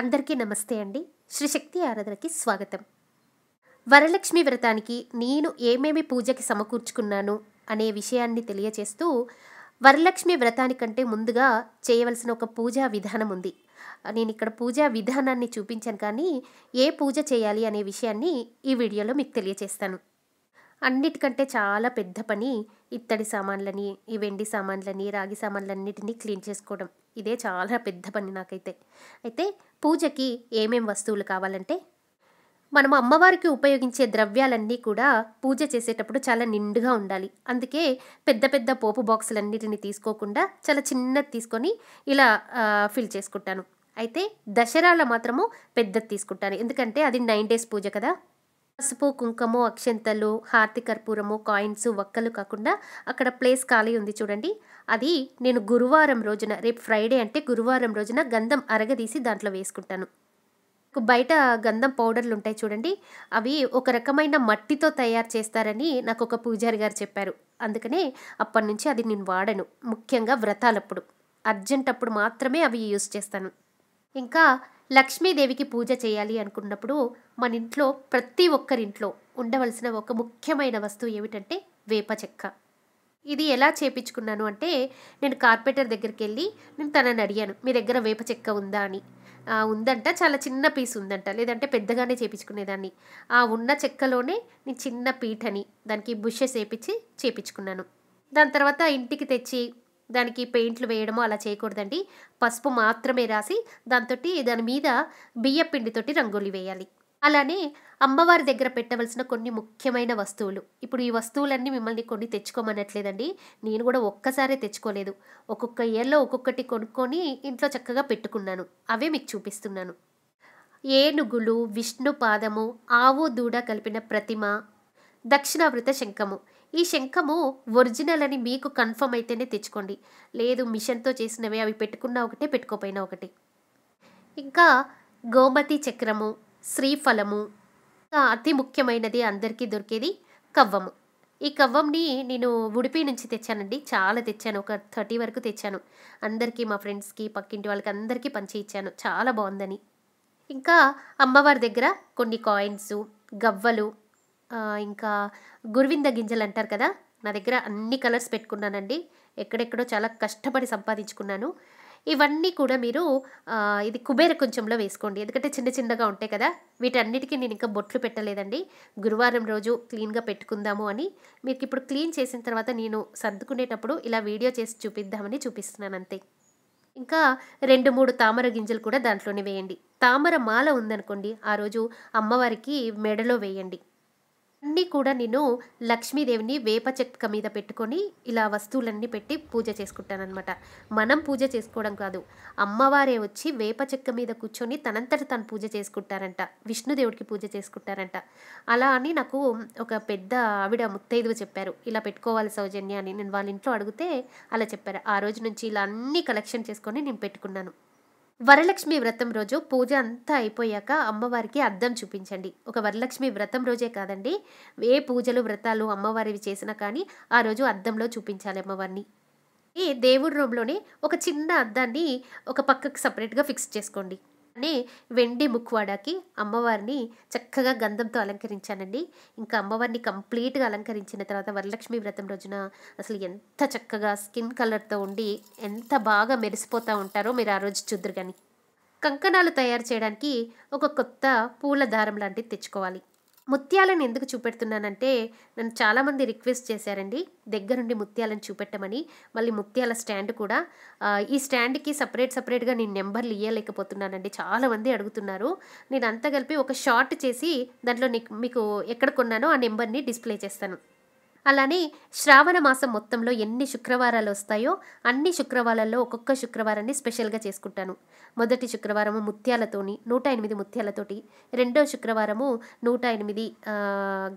అందరికీ నమస్తే అండి శ్రీశక్తి ఆరాధనకి స్వాగతం వరలక్ష్మి వ్రతానికి నేను ఏమేమి పూజకి సమకూర్చుకున్నాను అనే విషయాన్ని తెలియచేస్తూ వరలక్ష్మి వ్రతానికంటే ముందుగా చేయవలసిన ఒక పూజా విధానం ఉంది నేను ఇక్కడ పూజా విధానాన్ని చూపించాను కానీ ఏ పూజ చేయాలి అనే విషయాన్ని ఈ వీడియోలో మీకు తెలియచేస్తాను అన్నిటికంటే చాలా పెద్ద పని ఇత్తడి సామాన్లని ఈ వెండి సామాన్లని రాగి సామాన్లన్నిటినీ క్లీన్ చేసుకోవడం ఇదే చాలా పెద్ద పని నాకైతే అయితే పూజకి ఏమేం వస్తువులు కావాలంటే మనం అమ్మవారికి ఉపయోగించే ద్రవ్యాలన్నీ కూడా పూజ చేసేటప్పుడు చాలా నిండుగా ఉండాలి అందుకే పెద్ద పెద్ద పోపు బాక్సులన్నిటిని తీసుకోకుండా చాలా చిన్నది తీసుకొని ఇలా ఫిల్ చేసుకుంటాను అయితే దసరాలో మాత్రము పెద్దది తీసుకుంటాను ఎందుకంటే అది నైన్ డేస్ పూజ కదా పసుపు కుంకుమో అక్షంతలు హార్తి కర్పూరము కాయిన్స్ ఒక్కలు కాకుండా అక్కడ ప్లేస్ ఖాళీ ఉంది చూడండి అది నేను గురువారం రోజున రేపు ఫ్రైడే అంటే గురువారం రోజున గంధం అరగదీసి దాంట్లో వేసుకుంటాను బయట గంధం పౌడర్లు ఉంటాయి చూడండి అవి ఒక రకమైన మట్టితో తయారు చేస్తారని నాకు ఒక పూజారి గారు చెప్పారు అందుకనే అప్పటి నుంచి అది నేను వాడను ముఖ్యంగా వ్రతాలప్పుడు అర్జెంట్ అప్పుడు మాత్రమే అవి యూస్ చేస్తాను ఇంకా లక్ష్మీదేవికి పూజ చేయాలి అనుకున్నప్పుడు మన ఇంట్లో ప్రతి ఒక్కరింట్లో ఉండవలసిన ఒక ముఖ్యమైన వస్తువు ఏమిటంటే వేప చెక్క ఇది ఎలా చేపించుకున్నాను అంటే నేను కార్పెంటర్ దగ్గరికి వెళ్ళి నేను తనని అడిగాను మీ దగ్గర వేప చెక్క ఉందా అని ఉందంట చాలా చిన్న పీస్ ఉందంట లేదంటే పెద్దగానే చేపించుకునేదాన్ని ఆ ఉన్న చెక్కలోనే నేను చిన్న పీఠని దానికి బుషెస్ వేపించి చేపించుకున్నాను దాని తర్వాత ఇంటికి తెచ్చి దానికి పెయింట్లు వేయడము అలా చేయకూడదండి పసుపు మాత్రమే రాసి దాంతో దాని మీద బియ్యపిండితోటి రంగోలీ రంగోలి వేయాలి అలానే అమ్మవారి దగ్గర పెట్టవలసిన కొన్ని ముఖ్యమైన వస్తువులు ఇప్పుడు ఈ వస్తువులన్నీ మిమ్మల్ని కొన్ని తెచ్చుకోమనట్లేదండి నేను కూడా ఒక్కసారే తెచ్చుకోలేదు ఒక్కొక్క ఇయర్లో ఒక్కొక్కటి కొనుక్కొని ఇంట్లో చక్కగా పెట్టుకున్నాను అవే మీకు చూపిస్తున్నాను ఏనుగులు విష్ణు పాదము ఆవు దూడ కలిపిన ప్రతిమ దక్షిణావృత శంఖము ఈ శంఖము ఒరిజినల్ అని మీకు కన్ఫర్మ్ అయితేనే తెచ్చుకోండి లేదు మిషన్తో చేసినవి అవి పెట్టుకున్నా ఒకటే పెట్టుకోపోయినా ఒకటి ఇంకా గోమతి చక్రము శ్రీఫలము అతి ముఖ్యమైనది అందరికీ దొరికేది కవ్వము ఈ కవ్వంని నేను ఉడిపి నుంచి తెచ్చానండి చాలా తెచ్చాను ఒక థర్టీ వరకు తెచ్చాను అందరికీ మా ఫ్రెండ్స్కి పక్కింటి వాళ్ళకి అందరికీ పంచి ఇచ్చాను చాలా బాగుందని ఇంకా అమ్మవారి దగ్గర కొన్ని కాయిన్స్ గవ్వలు ఇంకా గురువింద గింజలు అంటారు కదా నా దగ్గర అన్ని కలర్స్ పెట్టుకున్నానండి ఎక్కడెక్కడో చాలా కష్టపడి సంపాదించుకున్నాను ఇవన్నీ కూడా మీరు ఇది కుబేర కొంచెంలో వేసుకోండి ఎందుకంటే చిన్న చిన్నగా ఉంటాయి కదా వీటన్నిటికీ నేను ఇంకా బొట్లు పెట్టలేదండి గురువారం రోజు క్లీన్గా పెట్టుకుందాము అని మీకు ఇప్పుడు క్లీన్ చేసిన తర్వాత నేను సర్దుకునేటప్పుడు ఇలా వీడియో చేసి చూపిద్దామని చూపిస్తున్నాను అంతే ఇంకా రెండు మూడు తామర గింజలు కూడా దాంట్లోనే వేయండి తామర మాల ఉందనుకోండి ఆ రోజు అమ్మవారికి మెడలో వేయండి అన్నీ కూడా నేను లక్ష్మీదేవిని వేప చెక్క మీద పెట్టుకొని ఇలా వస్తువులన్నీ పెట్టి పూజ చేసుకుంటానమాట మనం పూజ చేసుకోవడం కాదు అమ్మవారే వచ్చి వేప చెక్క మీద కూర్చొని తనంతట తను పూజ చేసుకుంటారంట విష్ణుదేవుడికి పూజ చేసుకుంటారంట అలా అని నాకు ఒక పెద్ద ఆవిడ ముత్తైదువ చెప్పారు ఇలా పెట్టుకోవాలి సౌజన్య అని నేను వాళ్ళ ఇంట్లో అడిగితే అలా చెప్పారు ఆ రోజు నుంచి ఇలా అన్నీ కలెక్షన్ చేసుకొని నేను పెట్టుకున్నాను వరలక్ష్మి వ్రతం రోజు పూజ అంతా అయిపోయాక అమ్మవారికి అద్దం చూపించండి ఒక వరలక్ష్మి వ్రతం రోజే కాదండి ఏ పూజలు వ్రతాలు అమ్మవారివి చేసినా కానీ ఆ రోజు అద్దంలో చూపించాలి అమ్మవారిని ఈ దేవుడి రూమ్లోనే ఒక చిన్న అద్దాన్ని ఒక పక్కకు సపరేట్గా ఫిక్స్ చేసుకోండి అని వెండి ముక్కువాడాకి అమ్మవారిని చక్కగా గంధంతో అలంకరించానండి ఇంకా అమ్మవారిని కంప్లీట్గా అలంకరించిన తర్వాత వరలక్ష్మి వ్రతం రోజున అసలు ఎంత చక్కగా స్కిన్ కలర్తో ఉండి ఎంత బాగా మెరిసిపోతూ ఉంటారో మీరు ఆ రోజు చూద్దరు కానీ కంకణాలు తయారు చేయడానికి ఒక కొత్త పూల దారం లాంటిది తెచ్చుకోవాలి ముత్యాలను ఎందుకు చూపెడుతున్నానంటే నన్ను చాలామంది రిక్వెస్ట్ చేశారండి దగ్గరుండి ముత్యాలను చూపెట్టమని మళ్ళీ ముత్యాల స్టాండ్ కూడా ఈ స్టాండ్కి సపరేట్ సపరేట్గా నేను నెంబర్లు ఇవ్వలేకపోతున్నానండి చాలామంది అడుగుతున్నారు నేను అంతా కలిపి ఒక షార్ట్ చేసి దాంట్లో మీకు ఎక్కడ కొన్నానో ఆ నెంబర్ని డిస్ప్లే చేస్తాను అలానే శ్రావణ మాసం మొత్తంలో ఎన్ని శుక్రవారాలు వస్తాయో అన్ని శుక్రవారాల్లో ఒక్కొక్క శుక్రవారాన్ని స్పెషల్గా చేసుకుంటాను మొదటి శుక్రవారము ముత్యాలతోని నూట ఎనిమిది ముత్యాలతోటి రెండో శుక్రవారము నూట ఎనిమిది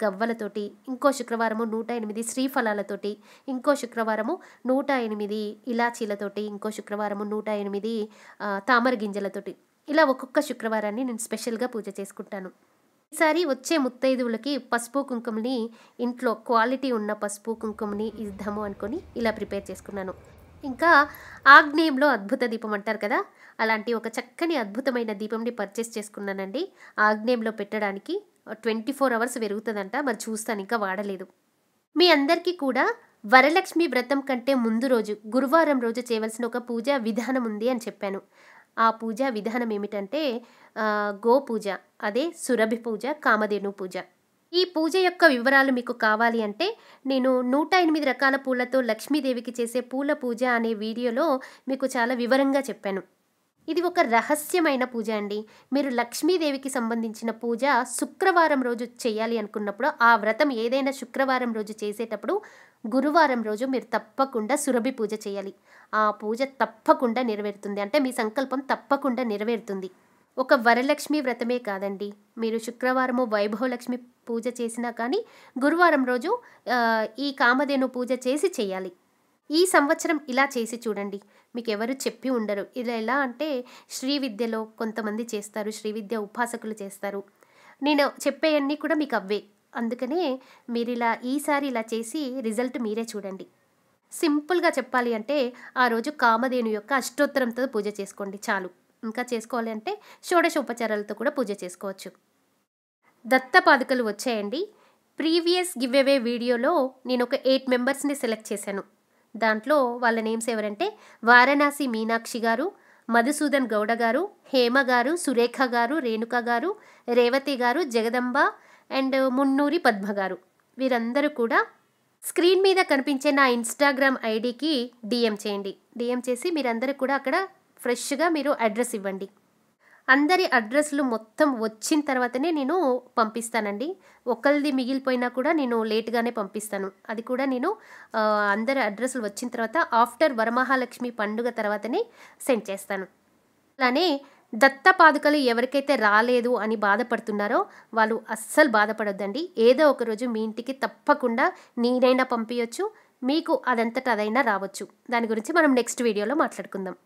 గవ్వలతోటి ఇంకో శుక్రవారము నూట ఎనిమిది శ్రీఫలాలతోటి ఇంకో శుక్రవారము నూట ఎనిమిది ఇలాచీలతోటి ఇంకో శుక్రవారము నూట ఎనిమిది తామర గింజలతోటి ఇలా ఒక్కొక్క శుక్రవారాన్ని నేను స్పెషల్గా పూజ చేసుకుంటాను ఈసారి వచ్చే ముత్తైదువులకి పసుపు కుంకుమని ఇంట్లో క్వాలిటీ ఉన్న పసుపు కుంకుమని ఇద్దాము అనుకొని ఇలా ప్రిపేర్ చేసుకున్నాను ఇంకా ఆగ్నేయంలో అద్భుత దీపం అంటారు కదా అలాంటి ఒక చక్కని అద్భుతమైన దీపంని పర్చేస్ చేసుకున్నానండి ఆగ్నేయంలో పెట్టడానికి ట్వంటీ ఫోర్ అవర్స్ పెరుగుతుందంట మరి చూస్తాను ఇంకా వాడలేదు మీ అందరికీ కూడా వరలక్ష్మి వ్రతం కంటే ముందు రోజు గురువారం రోజు చేయవలసిన ఒక పూజ విధానం ఉంది అని చెప్పాను ఆ పూజ విధానం ఏమిటంటే గోపూజ అదే సురభి పూజ కామధేను పూజ ఈ పూజ యొక్క వివరాలు మీకు కావాలి అంటే నేను నూట ఎనిమిది రకాల పూలతో లక్ష్మీదేవికి చేసే పూల పూజ అనే వీడియోలో మీకు చాలా వివరంగా చెప్పాను ఇది ఒక రహస్యమైన పూజ అండి మీరు లక్ష్మీదేవికి సంబంధించిన పూజ శుక్రవారం రోజు చేయాలి అనుకున్నప్పుడు ఆ వ్రతం ఏదైనా శుక్రవారం రోజు చేసేటప్పుడు గురువారం రోజు మీరు తప్పకుండా సురభి పూజ చేయాలి ఆ పూజ తప్పకుండా నెరవేరుతుంది అంటే మీ సంకల్పం తప్పకుండా నెరవేరుతుంది ఒక వరలక్ష్మి వ్రతమే కాదండి మీరు శుక్రవారము వైభవలక్ష్మి పూజ చేసినా కానీ గురువారం రోజు ఈ కామధేను పూజ చేసి చేయాలి ఈ సంవత్సరం ఇలా చేసి చూడండి మీకు ఎవరు చెప్పి ఉండరు ఇలా ఎలా అంటే శ్రీ విద్యలో కొంతమంది చేస్తారు శ్రీ విద్య ఉపాసకులు చేస్తారు నేను చెప్పేవన్నీ కూడా మీకు అవ్వే అందుకనే మీరు ఇలా ఈసారి ఇలా చేసి రిజల్ట్ మీరే చూడండి సింపుల్గా చెప్పాలి అంటే ఆ రోజు కామధేను యొక్క అష్టోత్తరంతో పూజ చేసుకోండి చాలు ఇంకా చేసుకోవాలి అంటే షోడశోపచారాలతో కూడా పూజ చేసుకోవచ్చు దత్తపాదుకలు వచ్చాయండి ప్రీవియస్ గివ్ అవే వీడియోలో నేను ఒక ఎయిట్ మెంబర్స్ని సెలెక్ట్ చేశాను దాంట్లో వాళ్ళ నేమ్స్ ఎవరంటే వారణాసి మీనాక్షి గారు మధుసూదన్ గౌడ గారు హేమ గారు సురేఖ గారు రేణుక గారు రేవతి గారు జగదంబ అండ్ మున్నూరి పద్మ గారు వీరందరూ కూడా స్క్రీన్ మీద కనిపించే నా ఇన్స్టాగ్రామ్ ఐడికి డిఎం చేయండి డిఎం చేసి మీరందరూ కూడా అక్కడ ఫ్రెష్గా మీరు అడ్రస్ ఇవ్వండి అందరి అడ్రస్లు మొత్తం వచ్చిన తర్వాతనే నేను పంపిస్తానండి ఒకరిది మిగిలిపోయినా కూడా నేను లేట్గానే పంపిస్తాను అది కూడా నేను అందరి అడ్రస్లు వచ్చిన తర్వాత ఆఫ్టర్ వరమహాలక్ష్మి పండుగ తర్వాతనే సెండ్ చేస్తాను అలానే దత్తపాదుకలు ఎవరికైతే రాలేదు అని బాధపడుతున్నారో వాళ్ళు అస్సలు బాధపడొద్దండి ఏదో ఒకరోజు మీ ఇంటికి తప్పకుండా నేనైనా పంపించవచ్చు మీకు అదంతటా అదైనా రావచ్చు దాని గురించి మనం నెక్స్ట్ వీడియోలో మాట్లాడుకుందాం